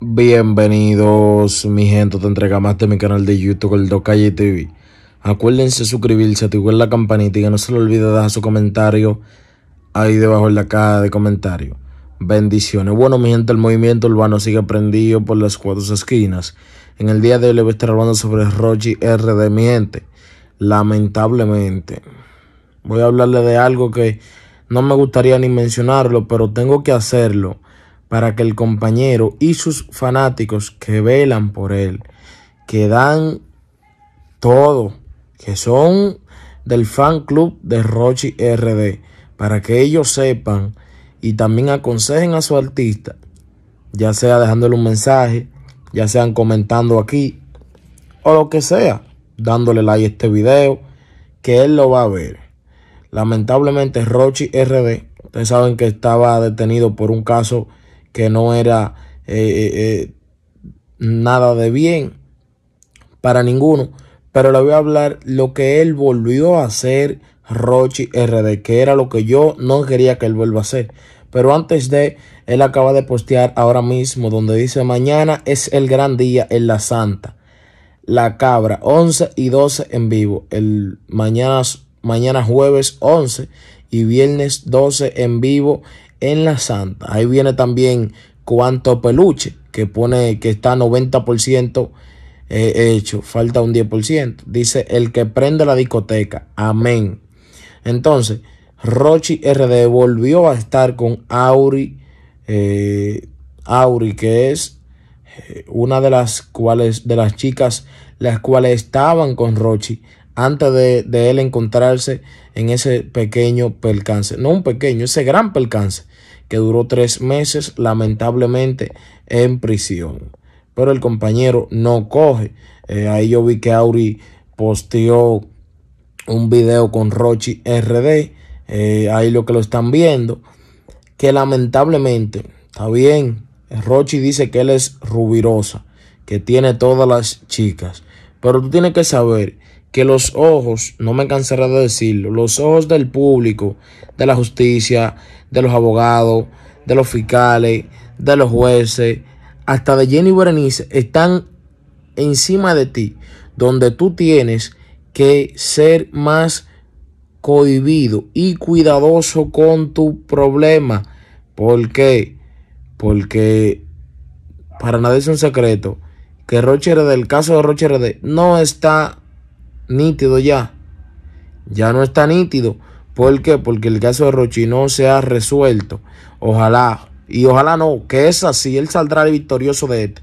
bienvenidos mi gente te ha a de mi canal de YouTube, el calle TV. Acuérdense suscribirse, activar la campanita y que no se le olvide dejar su comentario ahí debajo en la caja de comentarios. Bendiciones. Bueno, mi gente, el movimiento urbano sigue prendido por las cuatro esquinas. En el día de hoy le voy a estar hablando sobre Roger R de mi gente. Lamentablemente voy a hablarle de algo que no me gustaría ni mencionarlo, pero tengo que hacerlo para que el compañero y sus fanáticos que velan por él, que dan todo, que son del fan club de Rochi RD, para que ellos sepan y también aconsejen a su artista, ya sea dejándole un mensaje, ya sean comentando aquí o lo que sea, dándole like a este video, que él lo va a ver. Lamentablemente, Rochi RD, ustedes saben que estaba detenido por un caso que no era eh, eh, eh, nada de bien para ninguno. Pero le voy a hablar lo que él volvió a hacer, Rochi RD, que era lo que yo no quería que él vuelva a hacer. Pero antes de, él acaba de postear ahora mismo donde dice, mañana es el gran día en la Santa. La Cabra, 11 y 12 en vivo. El mañana mañana jueves 11 y viernes 12 en vivo en La Santa. Ahí viene también Cuanto Peluche, que pone que está 90% eh, hecho, falta un 10%. Dice el que prende la discoteca. Amén. Entonces, Rochi RD volvió a estar con Auri, eh, Auri, que es eh, una de las cuales, de las chicas, las cuales estaban con Rochi antes de, él encontrarse en ese pequeño percance, no un pequeño, ese gran percance que duró tres meses lamentablemente en prisión. Pero el compañero no coge. Eh, ahí yo vi que Auri posteó un video con Rochi RD. Eh, ahí lo que lo están viendo. Que lamentablemente, está bien, Rochi dice que él es rubirosa, que tiene todas las chicas. Pero tú tienes que saber que los ojos, no me cansaré de decirlo, los ojos del público, de la justicia, de los abogados, de los fiscales, de los jueces, hasta de Jenny Berenice, están encima de ti, donde tú tienes que ser más cohibido y cuidadoso con tu problema. ¿Por qué? Porque para nadie es un secreto que Rocher del caso de Rocher no está nítido ya. Ya no está nítido. ¿Por qué? Porque el caso de no se ha resuelto. Ojalá, y ojalá no, que es así, él saldrá victorioso de este.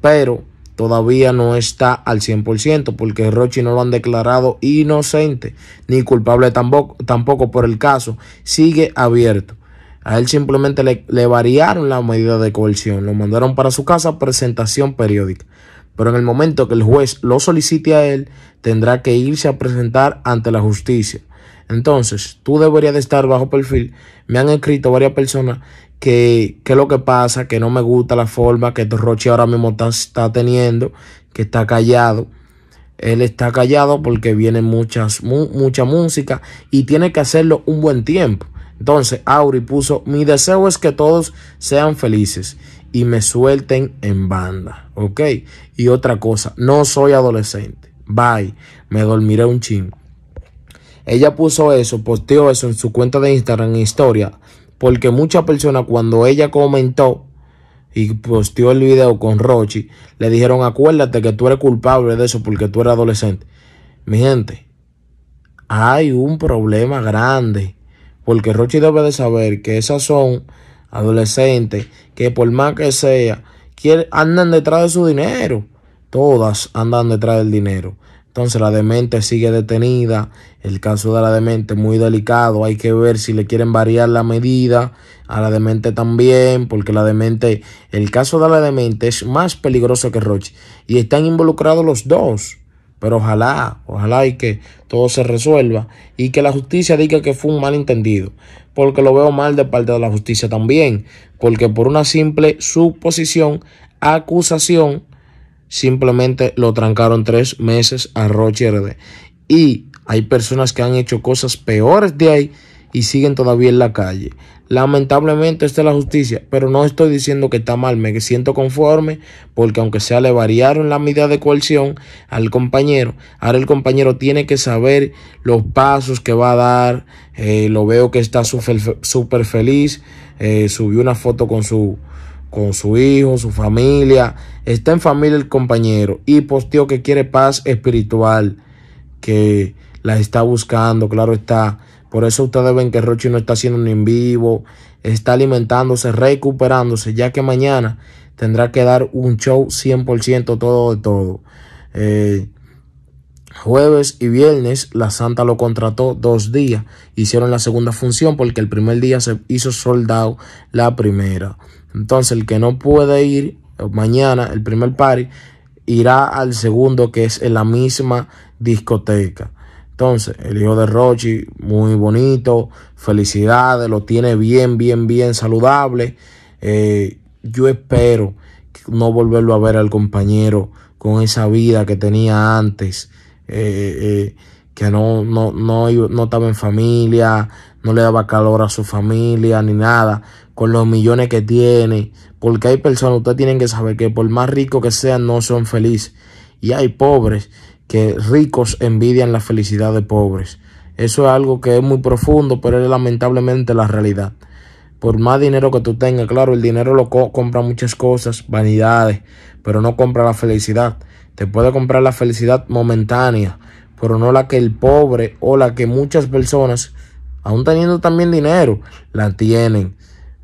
Pero todavía no está al 100% porque Rochi no lo han declarado inocente ni culpable tampoco, por el caso. Sigue abierto. A él simplemente le, variaron la medida de coerción. Lo mandaron para su casa, presentación periódica pero en el momento que el juez lo solicite a él, tendrá que irse a presentar ante la justicia. Entonces, tú deberías de estar bajo perfil. Me han escrito varias personas que, es lo que pasa, que no me gusta la forma que Roche ahora mismo está, teniendo, que está callado. Él está callado porque viene muchas, mucha música y tiene que hacerlo un buen tiempo. Entonces, Auri puso, mi deseo es que todos sean felices y me suelten en banda, ¿ok? Y otra cosa, no soy adolescente. Bye, me dormiré un chin. Ella puso eso, posteó eso en su cuenta de Instagram en historia, porque muchas personas cuando ella comentó y posteó el video con Rochi, le dijeron, acuérdate que tú eres culpable de eso porque tú eres adolescente. Mi gente, hay un problema grande, porque Rochi debe de saber que esas son adolescentes que por más que sea, andan detrás de su dinero. Todas andan detrás del dinero. Entonces la demente sigue detenida. El caso de la demente muy delicado. Hay que ver si le quieren variar la medida. A la demente también. Porque la demente. El caso de la demente es más peligroso que Roche. Y están involucrados los dos. Pero ojalá, ojalá y que todo se resuelva y que la justicia diga que fue un malentendido, porque lo veo mal de parte de la justicia también, porque por una simple suposición, acusación, simplemente lo trancaron tres meses a de Y hay personas que han hecho cosas peores de ahí y siguen todavía en la calle. Lamentablemente esta es la justicia, pero no estoy diciendo que está mal, me siento conforme porque aunque sea le variaron la medida de coerción al compañero, ahora el compañero tiene que saber los pasos que va a dar, eh, lo veo que está súper feliz, eh, subió una foto con su, con su hijo, su familia, está en familia el compañero y posteo que quiere paz espiritual, que la está buscando, claro está por eso ustedes ven que Rochi no está haciendo ni en vivo, está alimentándose, recuperándose, ya que mañana tendrá que dar un show 100% todo de todo. Eh, jueves y viernes la Santa lo contrató dos días. Hicieron la segunda función porque el primer día se hizo soldado la primera. Entonces el que no puede ir eh, mañana, el primer party, irá al segundo que es en la misma discoteca. Entonces, el hijo de Rochi, muy bonito, felicidades, lo tiene bien, bien, bien saludable. Eh, yo espero no volverlo a ver al compañero con esa vida que tenía antes, eh, eh, que no, no, no, no estaba en familia, no le daba calor a su familia ni nada, con los millones que tiene, porque hay personas, ustedes tienen que saber que por más ricos que sean, no son felices. Y hay pobres que ricos envidian la felicidad de pobres. Eso es algo que es muy profundo, pero es lamentablemente la realidad. Por más dinero que tú tengas, claro, el dinero lo compra muchas cosas, vanidades, pero no compra la felicidad. Te puede comprar la felicidad momentánea, pero no la que el pobre o la que muchas personas, aún teniendo también dinero, la tienen.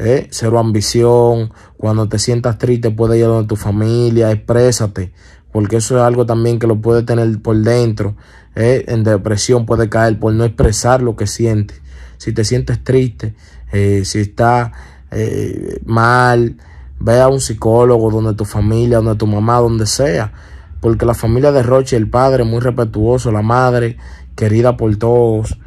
¿Eh? Cero ambición, cuando te sientas triste puedes ir a tu familia, exprésate, porque eso es algo también que lo puede tener por dentro. Eh, en depresión puede caer por no expresar lo que siente. Si te sientes triste, eh, si está eh, mal, ve a un psicólogo donde tu familia, donde tu mamá, donde sea. Porque la familia de Roche, el padre muy respetuoso, la madre querida por todos.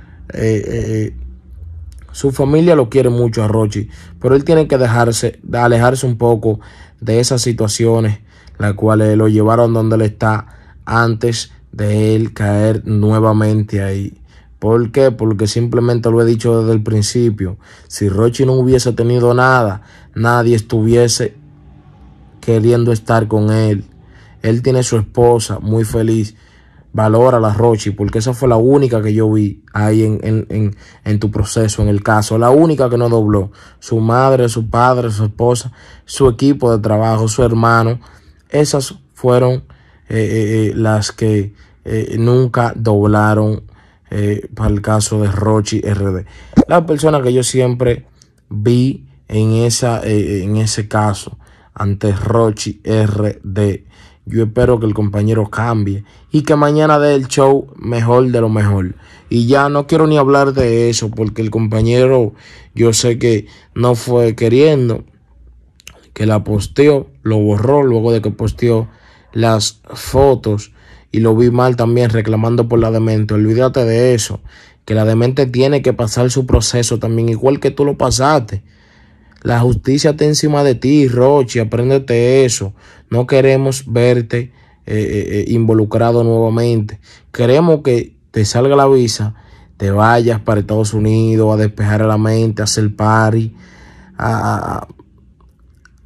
Su familia lo quiere mucho a Rochi, pero él tiene que dejarse, alejarse un poco de esas situaciones la cual lo llevaron donde él está antes de él caer nuevamente ahí. ¿Por qué? Porque simplemente lo he dicho desde el principio. Si Rochi no hubiese tenido nada, nadie estuviese queriendo estar con él. Él tiene su esposa muy feliz. Valora la Rochi, porque esa fue la única que yo vi ahí en, tu proceso, en el caso. La única que no dobló. Su madre, su padre, su esposa, su equipo de trabajo, su hermano. Esas fueron eh, eh, eh, las que nunca doblaron para el caso de Rochi RD. La persona que yo siempre vi en, esa, en ese caso ante Rochi RD. Yo espero que el compañero cambie y que mañana dé el show mejor de lo mejor. Y ya no quiero ni hablar de eso porque el compañero yo sé que no fue queriendo que la posteó, lo borró luego de que posteó las fotos y lo vi mal también reclamando por la demente. Olvídate de eso, que la demente tiene que pasar su proceso también, igual que tú lo pasaste. La justicia está encima de ti, Roche, apréndete eso. No queremos verte eh, eh, eh, involucrado nuevamente. Queremos que te salga la visa, te vayas para Estados Unidos a despejar la mente, a hacer party, a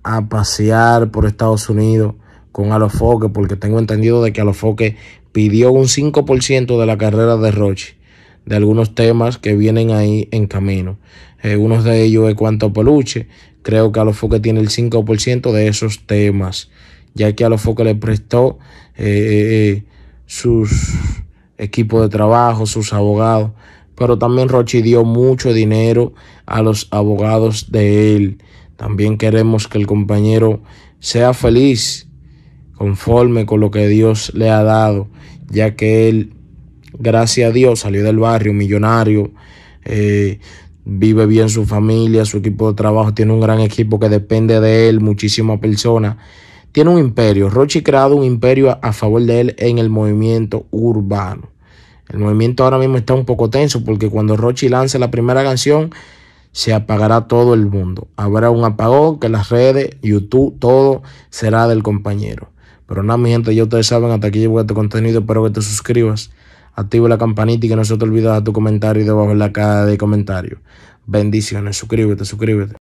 a pasear por Estados Unidos con Alofoque, porque tengo entendido de que Alofoque pidió un 5% de la carrera de Roche, de algunos temas que vienen ahí en camino. algunos eh, uno de ellos es cuanto peluche. Creo que Alofoque tiene el 5% de esos temas, ya que Alofoque le prestó eh, eh, sus equipos de trabajo, sus abogados, pero también Roche dio mucho dinero a los abogados de él. También queremos que el compañero sea feliz conforme con lo que Dios le ha dado, ya que él, gracias a Dios, salió del barrio millonario, eh, vive bien su familia, su equipo de trabajo, tiene un gran equipo que depende de él, muchísimas personas. Tiene un imperio. Rochi ha creado un imperio a, a favor de él en el movimiento urbano. El movimiento ahora mismo está un poco tenso porque cuando Rochi lanza la primera canción, se apagará todo el mundo. Habrá un apagón que las redes, YouTube, todo será del compañero. Pero nada, mi gente, ya ustedes saben, hasta aquí llevo este contenido. Espero que te suscribas, activo la campanita y que no se te olvide dar tu comentario debajo en la caja de comentarios. Bendiciones, suscríbete, suscríbete.